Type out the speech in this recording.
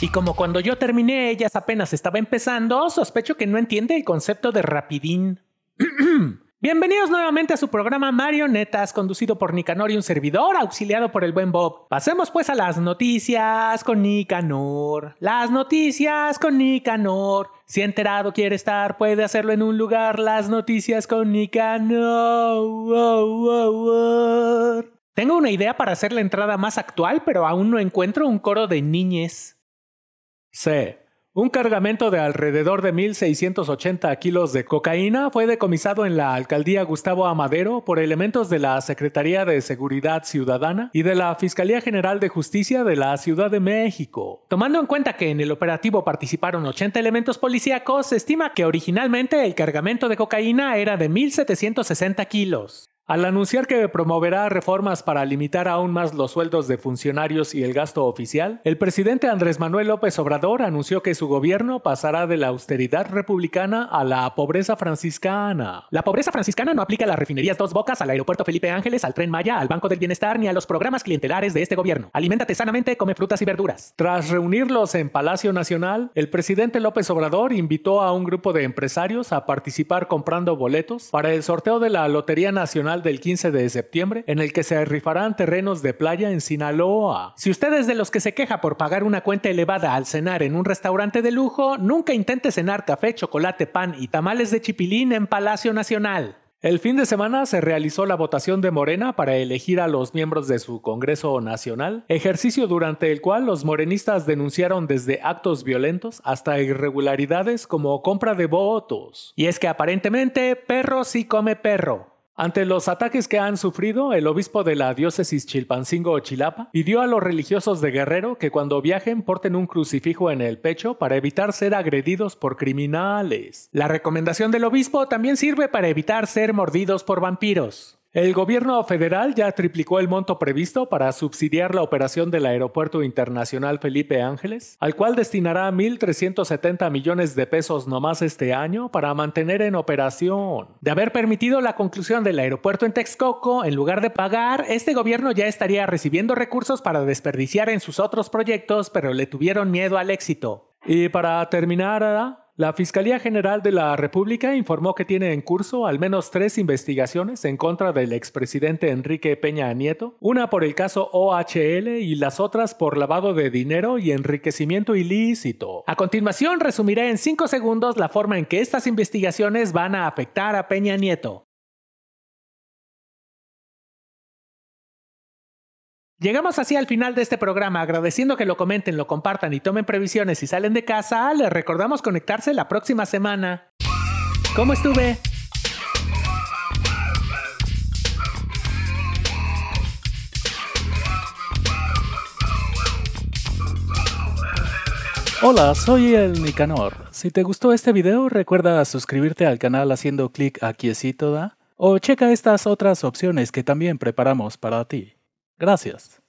Y como cuando yo terminé, ellas apenas estaba empezando, sospecho que no entiende el concepto de rapidín. Bienvenidos nuevamente a su programa Marionetas, conducido por Nicanor y un servidor, auxiliado por el buen Bob. Pasemos pues a las noticias con Nicanor. Las noticias con Nicanor. Si enterado quiere estar, puede hacerlo en un lugar. Las noticias con Nicanor. Tengo una idea para hacer la entrada más actual, pero aún no encuentro un coro de niñez. C. Un cargamento de alrededor de 1.680 kilos de cocaína fue decomisado en la alcaldía Gustavo Amadero por elementos de la Secretaría de Seguridad Ciudadana y de la Fiscalía General de Justicia de la Ciudad de México. Tomando en cuenta que en el operativo participaron 80 elementos policíacos, se estima que originalmente el cargamento de cocaína era de 1.760 kilos. Al anunciar que promoverá reformas para limitar aún más los sueldos de funcionarios y el gasto oficial, el presidente Andrés Manuel López Obrador anunció que su gobierno pasará de la austeridad republicana a la pobreza franciscana. La pobreza franciscana no aplica a las refinerías Dos Bocas, al aeropuerto Felipe Ángeles, al tren Maya, al Banco del Bienestar ni a los programas clientelares de este gobierno. Aliméntate sanamente, come frutas y verduras. Tras reunirlos en Palacio Nacional, el presidente López Obrador invitó a un grupo de empresarios a participar comprando boletos para el sorteo de la Lotería Nacional del 15 de septiembre en el que se rifarán terrenos de playa en Sinaloa. Si usted es de los que se queja por pagar una cuenta elevada al cenar en un restaurante de lujo, nunca intente cenar café, chocolate, pan y tamales de chipilín en Palacio Nacional. El fin de semana se realizó la votación de Morena para elegir a los miembros de su Congreso Nacional, ejercicio durante el cual los morenistas denunciaron desde actos violentos hasta irregularidades como compra de votos. Y es que aparentemente perro sí come perro. Ante los ataques que han sufrido, el obispo de la diócesis Chilpancingo Chilapa pidió a los religiosos de Guerrero que cuando viajen porten un crucifijo en el pecho para evitar ser agredidos por criminales. La recomendación del obispo también sirve para evitar ser mordidos por vampiros. El gobierno federal ya triplicó el monto previsto para subsidiar la operación del Aeropuerto Internacional Felipe Ángeles, al cual destinará 1.370 millones de pesos nomás este año para mantener en operación. De haber permitido la conclusión del aeropuerto en Texcoco, en lugar de pagar, este gobierno ya estaría recibiendo recursos para desperdiciar en sus otros proyectos, pero le tuvieron miedo al éxito. Y para terminar, la Fiscalía General de la República informó que tiene en curso al menos tres investigaciones en contra del expresidente Enrique Peña Nieto, una por el caso OHL y las otras por lavado de dinero y enriquecimiento ilícito. A continuación resumiré en cinco segundos la forma en que estas investigaciones van a afectar a Peña Nieto. Llegamos así al final de este programa, agradeciendo que lo comenten, lo compartan y tomen previsiones y salen de casa, les recordamos conectarse la próxima semana. ¿Cómo estuve? Hola, soy el Nicanor. Si te gustó este video, recuerda suscribirte al canal haciendo clic aquí, ¿sí, toda? O checa estas otras opciones que también preparamos para ti. Gracias.